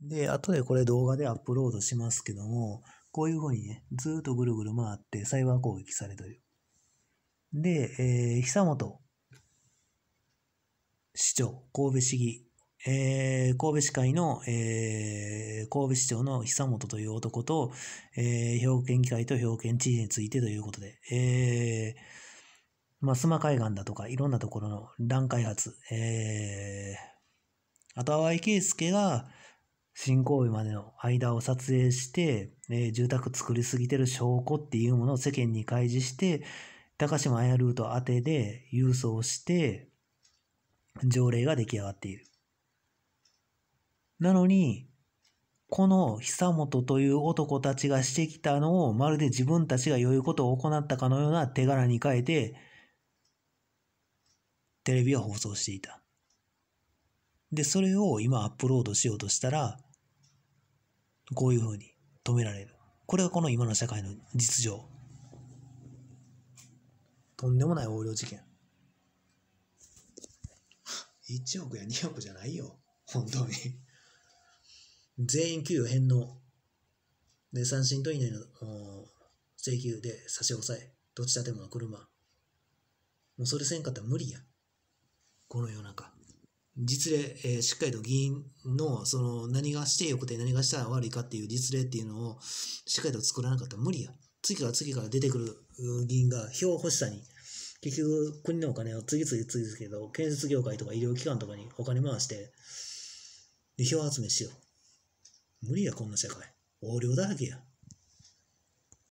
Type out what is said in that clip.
で、後でこれ動画でアップロードしますけども、こういうふうにね、ずっとぐるぐる回ってサイバー攻撃されてる。で、えー、久本市長、神戸市議、えー、神戸市会の、えー、神戸市長の久本という男と、えー、兵庫県議会と兵庫県知事についてということで、えー、まあ、須磨海岸だとか、いろんなところの乱開発、えー、あと、は井圭介が、新行為までの間を撮影して、えー、住宅作りすぎてる証拠っていうものを世間に開示して、高島綾ルート宛てで郵送して、条例が出来上がっている。なのに、この久本という男たちがしてきたのをまるで自分たちが良いことを行ったかのような手柄に変えて、テレビは放送していた。で、それを今アップロードしようとしたら、こういうふうに止められる。これがこの今の社会の実情。とんでもない横領事件。1億や2億じゃないよ。本当に全員給与返納。で、三振と以内の請求で差し押さえ、土地建物、車。もうそれせんかったら無理や。この世の中。実例、えー、しっかりと議員の、その、何がしてよくて何がしたら悪いかっていう実例っていうのを、しっかりと作らなかったら無理や。次から次から出てくる議員が票欲しさに、結局国のお金を次々次々けど、建設業界とか医療機関とかにお金回して、で、票集めしよう。無理や、こんな社会。横領だらけや。